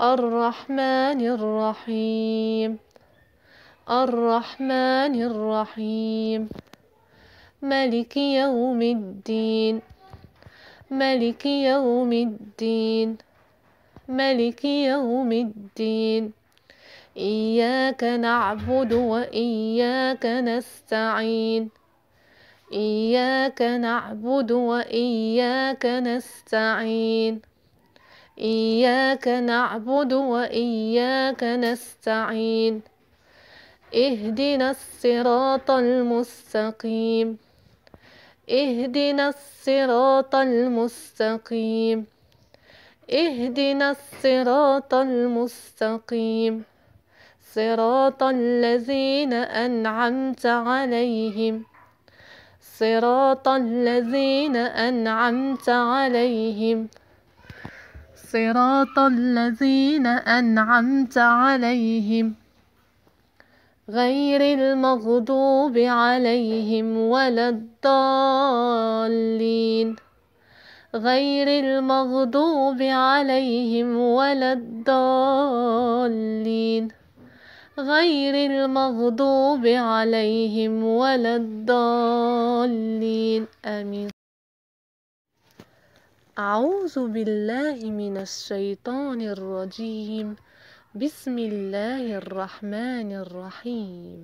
الرحمن الرحيم الرحمن الرحيم ملك يوم الدين ملك يوم الدين ملك يوم الدين إياك نعبد وإياك نستعين إياك نعبد وإياك نستعين إياك نعبد وإياك نستعين اهدنا الصراط المستقيم اهدنا الصراط المستقيم اهدنا الصراط المستقيم صراط الذين أنعمت عليهم صراط الذين أنعمت عليهم صراط الذين أنعمت عليهم غير المغضوب عليهم ولا الضالين غير المغضوب عليهم ولا الضالين غير المغضوب عليهم ولا الضالين آمين أعوذ بالله من الشيطان الرجيم بسم الله الرحمن الرحيم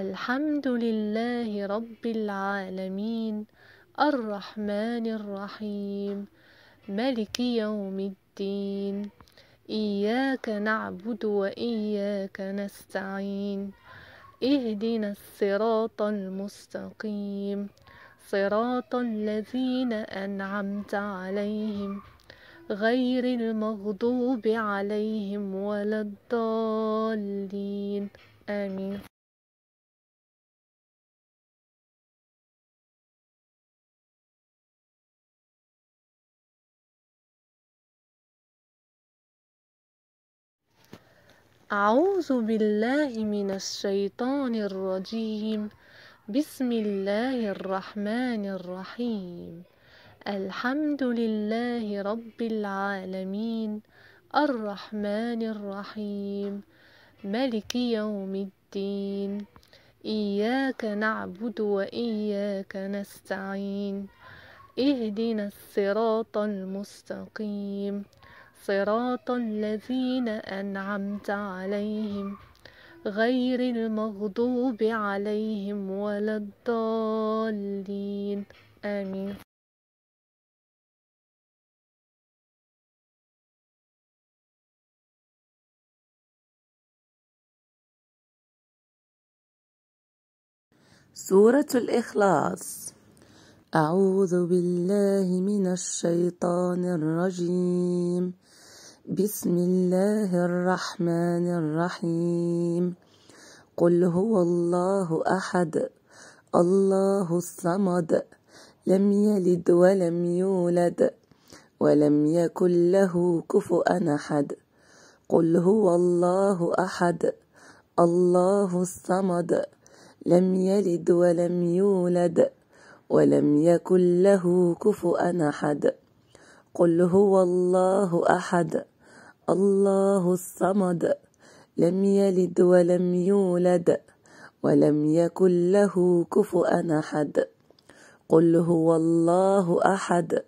الحمد لله رب العالمين الرحمن الرحيم ملك يوم الدين إياك نعبد وإياك نستعين اهدنا الصراط المستقيم صراط الذين أنعمت عليهم غير المغضوب عليهم ولا الضالين آمين أعوذ بالله من الشيطان الرجيم بسم الله الرحمن الرحيم الحمد لله رب العالمين الرحمن الرحيم ملك يوم الدين إياك نعبد وإياك نستعين اهدنا الصراط المستقيم صراط الذين أنعمت عليهم غير المغضوب عليهم ولا الضالين آمين سورة الإخلاص أعوذ بالله من الشيطان الرجيم بسم الله الرحمن الرحيم قل هو الله احد الله الصمد لم يلد ولم يولد ولم يكن له كفؤا احد قل هو الله احد الله الصمد لم يلد ولم يولد ولم يكن له كفؤا احد قل هو الله احد الله الصمد لم يلد ولم يولد ولم يكن له كفؤا احد قل هو الله احد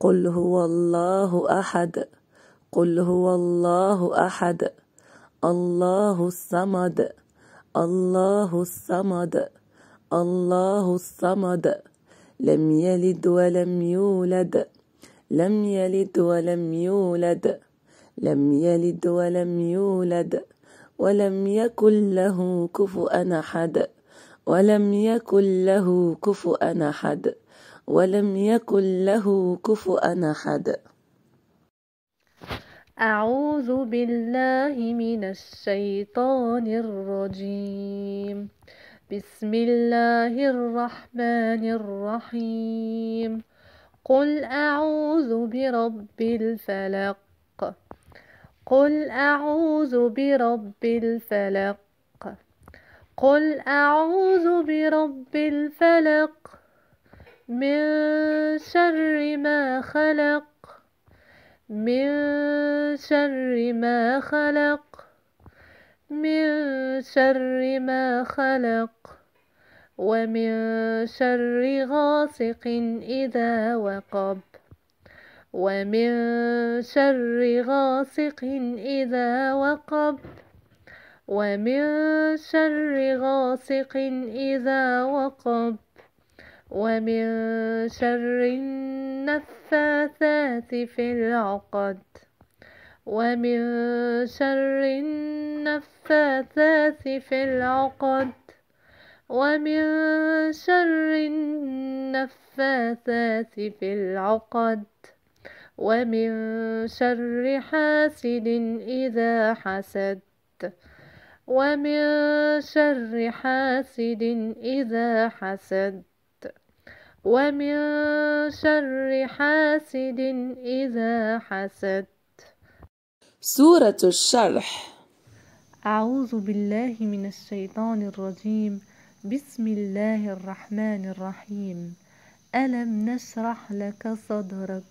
قل هو الله احد قل هو الله احد الله الصمد الله الصمد الله الصمد لم يلد ولم يولد لم يلد ولم يولد لم يلد ولم يولد ولم يكن له كفؤا أحد ولم يكن له كفؤا أحد ولم يكن له كفؤا أحد أعوذ بالله من الشيطان الرجيم بسم الله الرحمن الرحيم قل أعوذ برب الفلق قل أعوذ برب الفلق قل أعوذ برب الفلق من شر ما خلق من شر ما خلق من شر ما خلق ومن شر غاسق إذا وقب ومن شر غاسق إذا وقب ومن شر غاسق إذا وقب ومن شر النفاثات في العقد ومن شر النفاثات في العقد ومن شر النفاثات في العقد ومن شر حاسد إذا حسد ومن شر حاسد إذا حسد ومن شر حاسد إذا حسد سورة الشرح أعوذ بالله من الشيطان الرجيم بسم الله الرحمن الرحيم ألم نشرح لك صدرك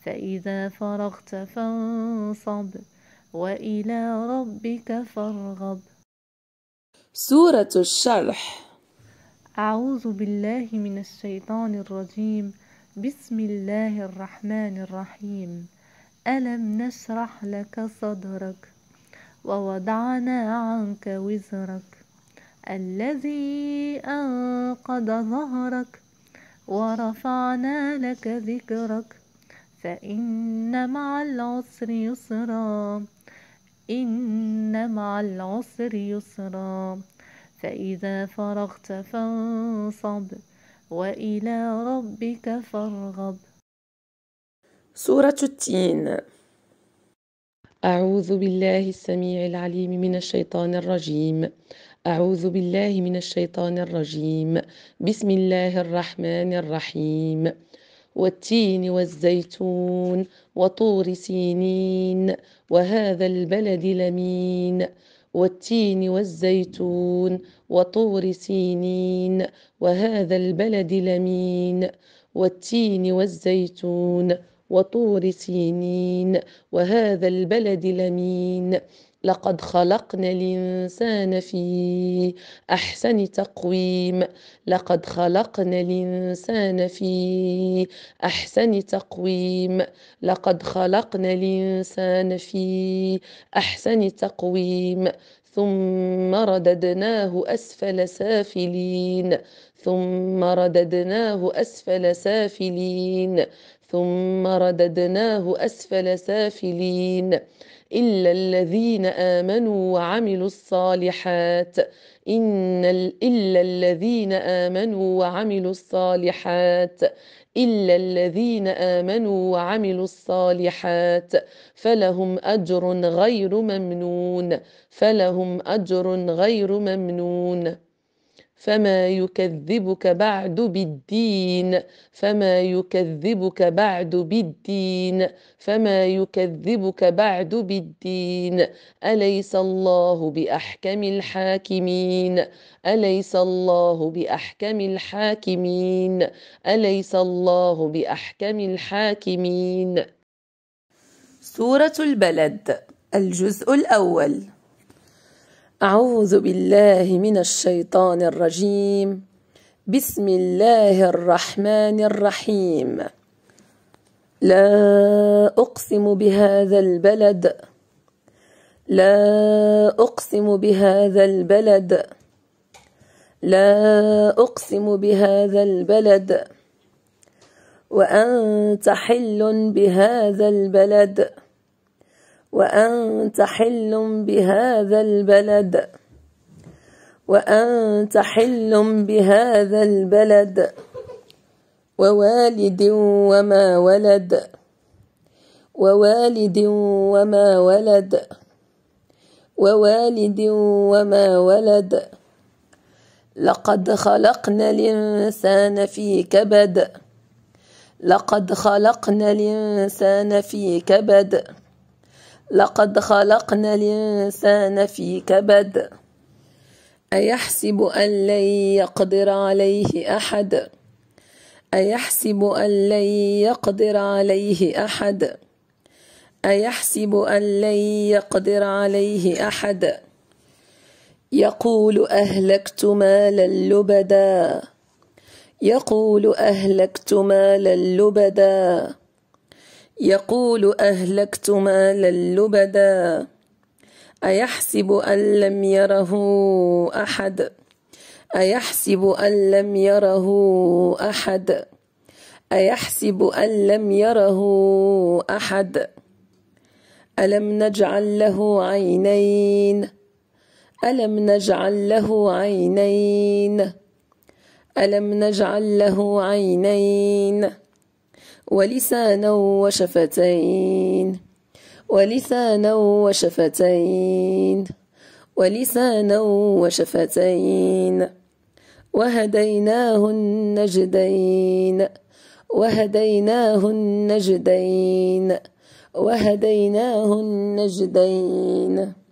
فإذا فرغت فانصب وإلى ربك فارغب سورة الشرح أعوذ بالله من الشيطان الرجيم بسم الله الرحمن الرحيم ألم نشرح لك صدرك ووضعنا عنك وزرك الذي أنقض ظهرك ورفعنا لك ذكرك فإن مع العسر يسرا إن مع العسر يسرا فإذا فرغت فانصب وإلى ربك فارغب سورة التين أعوذ بالله السميع العليم من الشيطان الرجيم أعوذ بالله من الشيطان الرجيم بسم الله الرحمن الرحيم والتين والزيتون وطور سينين وهذا البلد لمين والتين والزيتون وطور سينين وهذا البلد لمين والتين والزيتون وطور سينين وهذا البلد لمين لقد خلقنا الإنسان في أحسن تقويم لقد خلقنا الإنسان في أحسن تقويم لقد خلقنا الإنسان في أحسن تقويم ثم رددناه أسفل سافلين ثم رددناه أسفل سافلين ثم رددناه أسفل سافلين إلا الذين آمنوا وعملوا الصالحات إن إلا الذين آمنوا وعملوا الصالحات إلا الذين آمنوا وعملوا الصالحات فلهم أجر غير ممنون فلهم أجر غير ممنون فما يكذبك بعد بالدين فما يكذبك بعد بالدين فما يكذبك بعد بالدين أليس الله بأحكم الحاكمين أليس الله بأحكم الحاكمين أليس الله بأحكم الحاكمين سورة البلد الجزء الأول أعوذ بالله من الشيطان الرجيم بسم الله الرحمن الرحيم لا أقسم بهذا البلد لا أقسم بهذا البلد لا أقسم بهذا البلد وأنت حل بهذا البلد وأنت حل بهذا البلد وأنت حل بهذا البلد ووالد وما ولد ووالد وما ولد ووالد وما ولد لقد خلقنا الإنسان في كبد لقد خلقنا الإنسان في كبد لقد خلقنا الإنسان في كبد أيحسب أن لن يقدر عليه أحد أيحسب أن لن يقدر عليه أحد أيحسب أن لن يقدر عليه أحد يقول أهلكت مالا لبدا يقول أهلكت مالا لبدا يقول أهلكت مالا لبدا أيحسب أن لم يره أحد أيحسب أن لم يره أحد أيحسب أن لم يره أحد ألم نجعل له عينين ألم نجعل له عينين ألم نجعل له عينين ولسانا وشفتين ولسانا وشفتين ولسانا وشفتين وهديناه النجدين وهديناه النجدين وهديناه النجدين